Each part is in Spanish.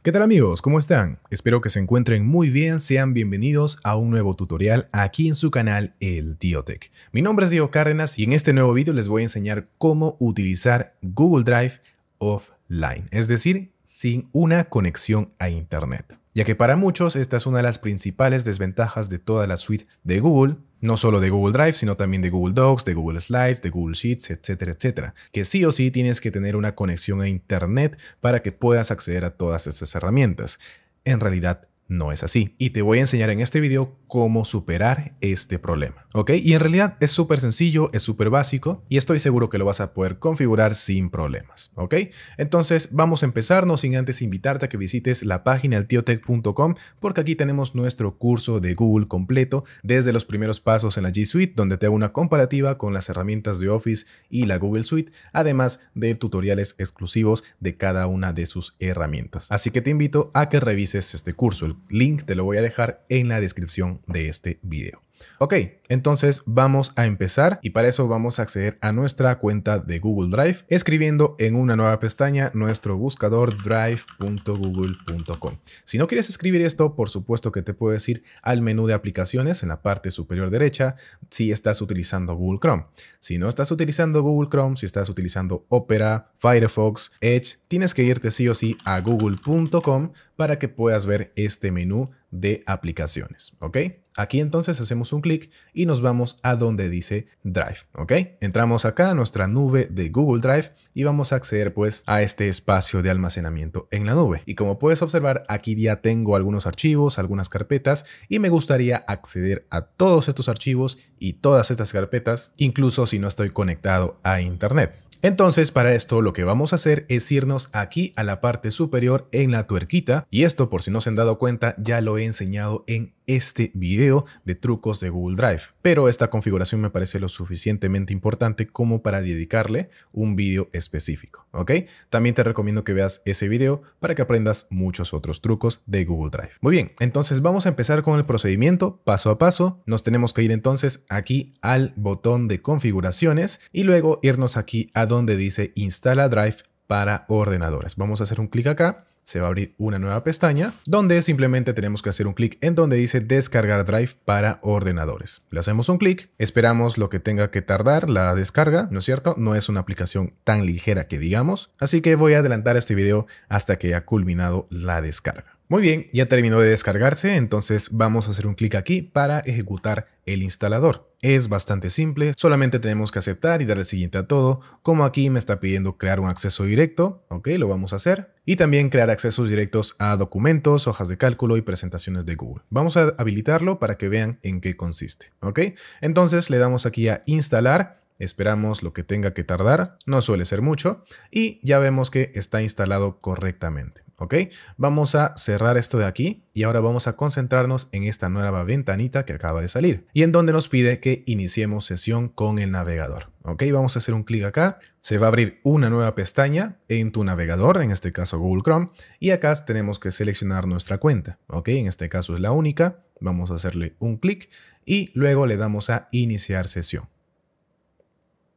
¿Qué tal amigos? ¿Cómo están? Espero que se encuentren muy bien, sean bienvenidos a un nuevo tutorial aquí en su canal El Tío Mi nombre es Diego Cárdenas y en este nuevo vídeo les voy a enseñar cómo utilizar Google Drive offline, es decir, sin una conexión a internet ya que para muchos esta es una de las principales desventajas de toda la suite de Google, no solo de Google Drive, sino también de Google Docs, de Google Slides, de Google Sheets, etcétera, etcétera, que sí o sí tienes que tener una conexión a Internet para que puedas acceder a todas estas herramientas. En realidad no es así. Y te voy a enseñar en este video cómo superar este problema. ¿Ok? Y en realidad es súper sencillo, es súper básico y estoy seguro que lo vas a poder configurar sin problemas. ¿Ok? Entonces vamos a empezar, no sin antes invitarte a que visites la página altiotech.com porque aquí tenemos nuestro curso de Google completo desde los primeros pasos en la G Suite donde te hago una comparativa con las herramientas de Office y la Google Suite, además de tutoriales exclusivos de cada una de sus herramientas. Así que te invito a que revises este curso link te lo voy a dejar en la descripción de este video. Ok, entonces vamos a empezar y para eso vamos a acceder a nuestra cuenta de Google Drive escribiendo en una nueva pestaña nuestro buscador drive.google.com. Si no quieres escribir esto, por supuesto que te puedes ir al menú de aplicaciones en la parte superior derecha si estás utilizando Google Chrome. Si no estás utilizando Google Chrome, si estás utilizando Opera, Firefox, Edge, tienes que irte sí o sí a google.com para que puedas ver este menú de aplicaciones, ¿ok? Aquí entonces hacemos un clic y nos vamos a donde dice Drive, ¿ok? Entramos acá a nuestra nube de Google Drive y vamos a acceder pues a este espacio de almacenamiento en la nube. Y como puedes observar, aquí ya tengo algunos archivos, algunas carpetas y me gustaría acceder a todos estos archivos y todas estas carpetas, incluso si no estoy conectado a internet. Entonces para esto lo que vamos a hacer es irnos aquí a la parte superior en la tuerquita y esto por si no se han dado cuenta ya lo he enseñado en este video de trucos de Google Drive, pero esta configuración me parece lo suficientemente importante como para dedicarle un video específico, ¿ok? También te recomiendo que veas ese video para que aprendas muchos otros trucos de Google Drive. Muy bien, entonces vamos a empezar con el procedimiento paso a paso. Nos tenemos que ir entonces aquí al botón de configuraciones y luego irnos aquí a donde dice instala Drive para ordenadores. Vamos a hacer un clic acá se va a abrir una nueva pestaña donde simplemente tenemos que hacer un clic en donde dice descargar drive para ordenadores. Le hacemos un clic, esperamos lo que tenga que tardar la descarga, ¿no es cierto? No es una aplicación tan ligera que digamos, así que voy a adelantar este video hasta que haya culminado la descarga. Muy bien, ya terminó de descargarse, entonces vamos a hacer un clic aquí para ejecutar el instalador. Es bastante simple, solamente tenemos que aceptar y dar el siguiente a todo, como aquí me está pidiendo crear un acceso directo, ok, lo vamos a hacer, y también crear accesos directos a documentos, hojas de cálculo y presentaciones de Google. Vamos a habilitarlo para que vean en qué consiste, ok. Entonces le damos aquí a instalar, esperamos lo que tenga que tardar, no suele ser mucho, y ya vemos que está instalado correctamente. ¿ok? Vamos a cerrar esto de aquí y ahora vamos a concentrarnos en esta nueva ventanita que acaba de salir y en donde nos pide que iniciemos sesión con el navegador, ¿ok? Vamos a hacer un clic acá, se va a abrir una nueva pestaña en tu navegador, en este caso Google Chrome, y acá tenemos que seleccionar nuestra cuenta, ¿ok? En este caso es la única, vamos a hacerle un clic y luego le damos a iniciar sesión.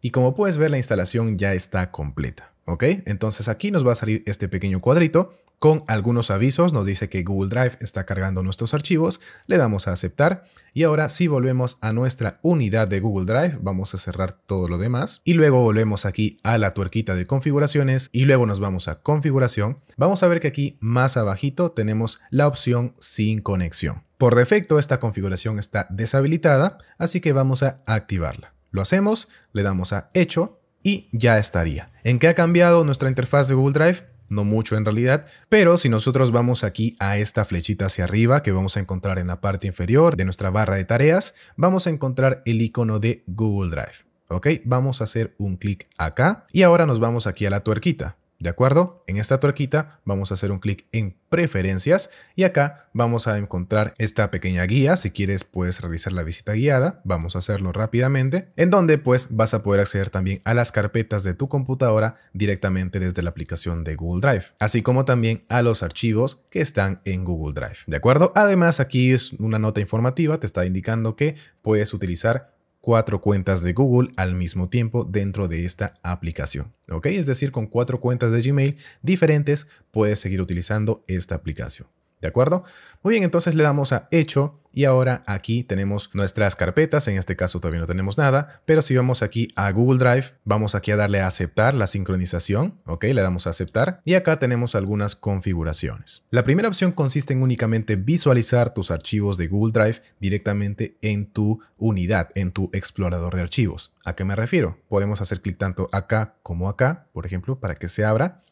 Y como puedes ver, la instalación ya está completa. ¿Ok? Entonces aquí nos va a salir este pequeño cuadrito con algunos avisos, nos dice que Google Drive está cargando nuestros archivos, le damos a aceptar y ahora si volvemos a nuestra unidad de Google Drive, vamos a cerrar todo lo demás y luego volvemos aquí a la tuerquita de configuraciones y luego nos vamos a configuración, vamos a ver que aquí más abajito tenemos la opción sin conexión. Por defecto esta configuración está deshabilitada, así que vamos a activarla. Lo hacemos, le damos a hecho y ya estaría. ¿En qué ha cambiado nuestra interfaz de Google Drive? no mucho en realidad, pero si nosotros vamos aquí a esta flechita hacia arriba que vamos a encontrar en la parte inferior de nuestra barra de tareas, vamos a encontrar el icono de Google Drive. ¿Ok? Vamos a hacer un clic acá y ahora nos vamos aquí a la tuerquita. ¿De acuerdo? En esta tuerquita vamos a hacer un clic en preferencias y acá vamos a encontrar esta pequeña guía. Si quieres puedes realizar la visita guiada, vamos a hacerlo rápidamente, en donde pues vas a poder acceder también a las carpetas de tu computadora directamente desde la aplicación de Google Drive, así como también a los archivos que están en Google Drive. ¿De acuerdo? Además aquí es una nota informativa, te está indicando que puedes utilizar cuatro cuentas de Google al mismo tiempo dentro de esta aplicación. ¿ok? Es decir, con cuatro cuentas de Gmail diferentes puedes seguir utilizando esta aplicación. ¿De acuerdo? Muy bien, entonces le damos a Hecho y ahora aquí tenemos nuestras carpetas. En este caso todavía no tenemos nada, pero si vamos aquí a Google Drive, vamos aquí a darle a aceptar la sincronización. Ok, le damos a aceptar y acá tenemos algunas configuraciones. La primera opción consiste en únicamente visualizar tus archivos de Google Drive directamente en tu unidad, en tu explorador de archivos. ¿A qué me refiero? Podemos hacer clic tanto acá como acá, por ejemplo, para que se abra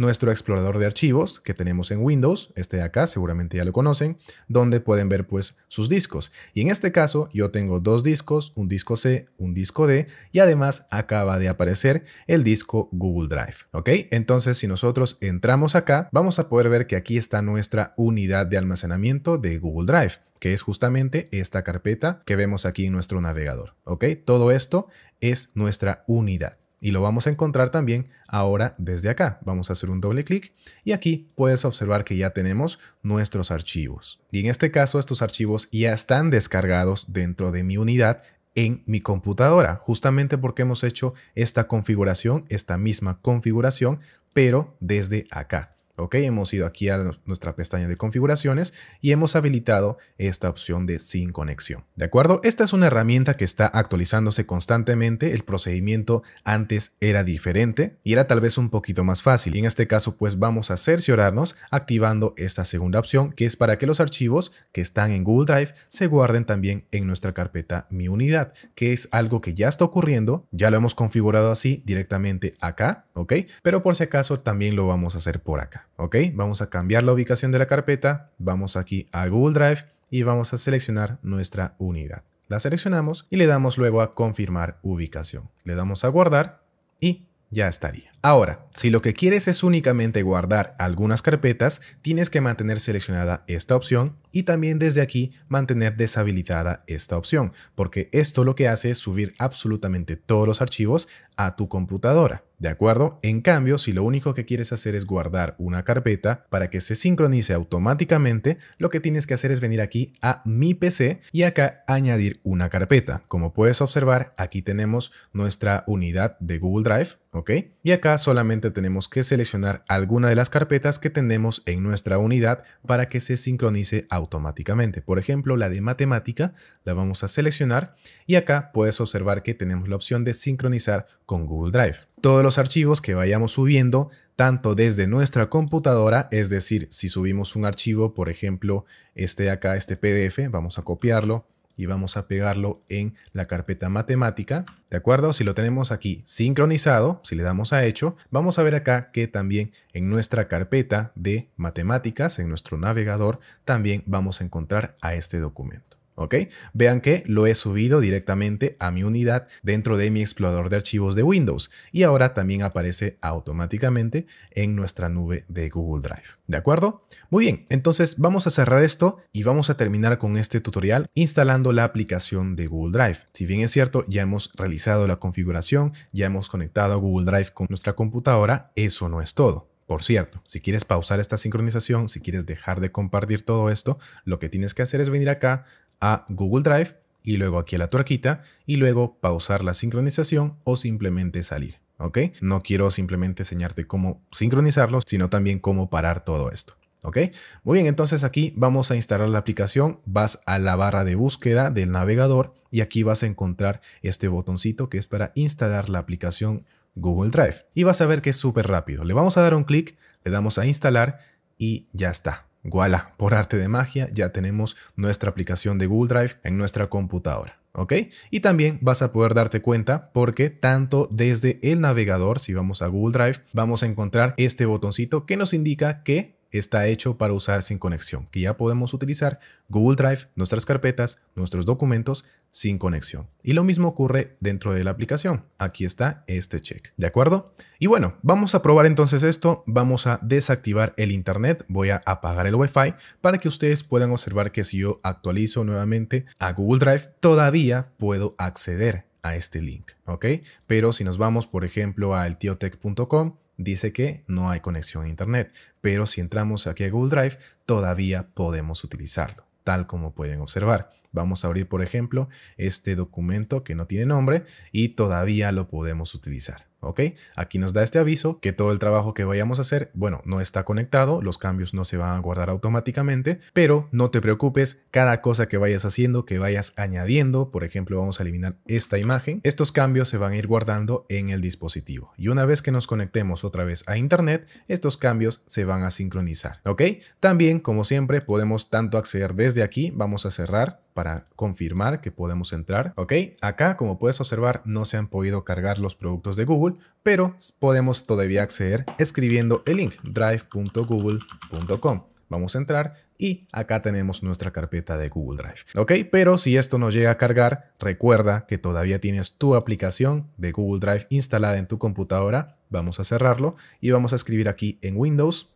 nuestro explorador de archivos que tenemos en Windows, este de acá seguramente ya lo conocen, donde pueden ver pues sus discos. Y en este caso yo tengo dos discos, un disco C, un disco D y además acaba de aparecer el disco Google Drive, ¿ok? Entonces si nosotros entramos acá vamos a poder ver que aquí está nuestra unidad de almacenamiento de Google Drive que es justamente esta carpeta que vemos aquí en nuestro navegador, ¿ok? Todo esto es nuestra unidad y lo vamos a encontrar también ahora desde acá. Vamos a hacer un doble clic y aquí puedes observar que ya tenemos nuestros archivos. Y en este caso estos archivos ya están descargados dentro de mi unidad en mi computadora, justamente porque hemos hecho esta configuración, esta misma configuración, pero desde acá. Ok, hemos ido aquí a nuestra pestaña de configuraciones y hemos habilitado esta opción de sin conexión. ¿De acuerdo? Esta es una herramienta que está actualizándose constantemente. El procedimiento antes era diferente y era tal vez un poquito más fácil. Y en este caso, pues vamos a cerciorarnos activando esta segunda opción, que es para que los archivos que están en Google Drive se guarden también en nuestra carpeta Mi Unidad, que es algo que ya está ocurriendo. Ya lo hemos configurado así directamente acá, ¿ok? Pero por si acaso también lo vamos a hacer por acá. ¿Ok? Vamos a cambiar la ubicación de la carpeta, vamos aquí a Google Drive y vamos a seleccionar nuestra unidad. La seleccionamos y le damos luego a confirmar ubicación. Le damos a guardar y ya estaría. Ahora, si lo que quieres es únicamente guardar algunas carpetas, tienes que mantener seleccionada esta opción y también desde aquí mantener deshabilitada esta opción, porque esto lo que hace es subir absolutamente todos los archivos a tu computadora, ¿de acuerdo? En cambio, si lo único que quieres hacer es guardar una carpeta para que se sincronice automáticamente, lo que tienes que hacer es venir aquí a Mi PC y acá añadir una carpeta. Como puedes observar, aquí tenemos nuestra unidad de Google Drive, ¿ok? Y acá solamente tenemos que seleccionar alguna de las carpetas que tenemos en nuestra unidad para que se sincronice automáticamente. Por ejemplo, la de matemática la vamos a seleccionar y acá puedes observar que tenemos la opción de sincronizar con Google Drive. Todos los archivos que vayamos subiendo, tanto desde nuestra computadora, es decir, si subimos un archivo, por ejemplo, este acá, este PDF, vamos a copiarlo, y vamos a pegarlo en la carpeta matemática. ¿De acuerdo? Si lo tenemos aquí sincronizado, si le damos a hecho, vamos a ver acá que también en nuestra carpeta de matemáticas, en nuestro navegador, también vamos a encontrar a este documento. ¿ok? Vean que lo he subido directamente a mi unidad dentro de mi explorador de archivos de Windows y ahora también aparece automáticamente en nuestra nube de Google Drive, ¿de acuerdo? Muy bien, entonces vamos a cerrar esto y vamos a terminar con este tutorial instalando la aplicación de Google Drive. Si bien es cierto, ya hemos realizado la configuración, ya hemos conectado a Google Drive con nuestra computadora, eso no es todo. Por cierto, si quieres pausar esta sincronización, si quieres dejar de compartir todo esto, lo que tienes que hacer es venir acá a Google Drive y luego aquí a la tuerquita y luego pausar la sincronización o simplemente salir. ¿Ok? No quiero simplemente enseñarte cómo sincronizarlo, sino también cómo parar todo esto. ¿Ok? Muy bien, entonces aquí vamos a instalar la aplicación. Vas a la barra de búsqueda del navegador y aquí vas a encontrar este botoncito que es para instalar la aplicación Google Drive. Y vas a ver que es súper rápido. Le vamos a dar un clic, le damos a instalar y ya está voilà, por arte de magia ya tenemos nuestra aplicación de Google Drive en nuestra computadora. ¿Ok? Y también vas a poder darte cuenta porque tanto desde el navegador, si vamos a Google Drive, vamos a encontrar este botoncito que nos indica que está hecho para usar sin conexión, que ya podemos utilizar Google Drive, nuestras carpetas, nuestros documentos sin conexión. Y lo mismo ocurre dentro de la aplicación. Aquí está este check, ¿de acuerdo? Y bueno, vamos a probar entonces esto. Vamos a desactivar el internet. Voy a apagar el Wi-Fi para que ustedes puedan observar que si yo actualizo nuevamente a Google Drive, todavía puedo acceder a este link, ¿ok? Pero si nos vamos, por ejemplo, a eltiotech.com, dice que no hay conexión a Internet, pero si entramos aquí a Google Drive, todavía podemos utilizarlo, tal como pueden observar. Vamos a abrir, por ejemplo, este documento que no tiene nombre y todavía lo podemos utilizar. ¿ok? Aquí nos da este aviso que todo el trabajo que vayamos a hacer, bueno, no está conectado, los cambios no se van a guardar automáticamente, pero no te preocupes, cada cosa que vayas haciendo, que vayas añadiendo, por ejemplo, vamos a eliminar esta imagen, estos cambios se van a ir guardando en el dispositivo. Y una vez que nos conectemos otra vez a internet, estos cambios se van a sincronizar, ¿ok? También, como siempre, podemos tanto acceder desde aquí, vamos a cerrar para confirmar que podemos entrar, ¿ok? Acá, como puedes observar, no se han podido cargar los productos de Google, pero podemos todavía acceder escribiendo el link drive.google.com. Vamos a entrar y acá tenemos nuestra carpeta de Google Drive. Ok, pero si esto no llega a cargar, recuerda que todavía tienes tu aplicación de Google Drive instalada en tu computadora. Vamos a cerrarlo y vamos a escribir aquí en Windows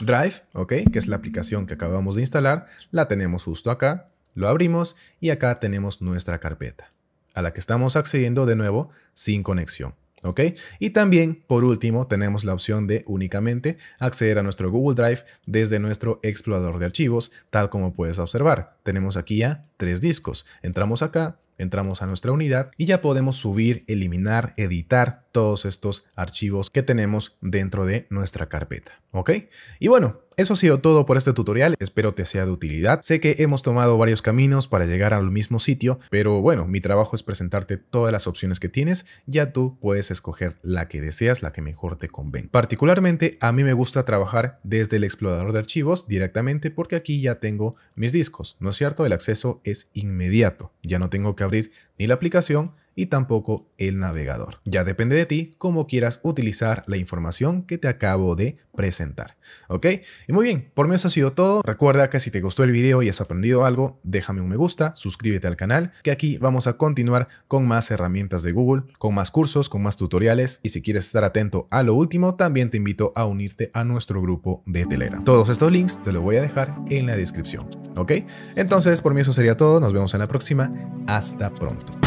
Drive, ok, que es la aplicación que acabamos de instalar. La tenemos justo acá, lo abrimos y acá tenemos nuestra carpeta a la que estamos accediendo de nuevo sin conexión. ¿Ok? Y también, por último, tenemos la opción de únicamente acceder a nuestro Google Drive desde nuestro explorador de archivos, tal como puedes observar. Tenemos aquí ya tres discos. Entramos acá, entramos a nuestra unidad y ya podemos subir, eliminar, editar todos estos archivos que tenemos dentro de nuestra carpeta. ¿ok? Y bueno, eso ha sido todo por este tutorial, espero te sea de utilidad. Sé que hemos tomado varios caminos para llegar al mismo sitio, pero bueno, mi trabajo es presentarte todas las opciones que tienes, ya tú puedes escoger la que deseas, la que mejor te convenga. Particularmente, a mí me gusta trabajar desde el explorador de archivos directamente porque aquí ya tengo mis discos, ¿no es cierto? El acceso es inmediato, ya no tengo que abrir ni la aplicación y tampoco el navegador. Ya depende de ti cómo quieras utilizar la información que te acabo de presentar. ¿Ok? Y muy bien, por mí eso ha sido todo. Recuerda que si te gustó el video y has aprendido algo, déjame un me gusta, suscríbete al canal, que aquí vamos a continuar con más herramientas de Google, con más cursos, con más tutoriales. Y si quieres estar atento a lo último, también te invito a unirte a nuestro grupo de Telegram. Todos estos links te los voy a dejar en la descripción. ¿Ok? Entonces, por mí eso sería todo. Nos vemos en la próxima. Hasta pronto.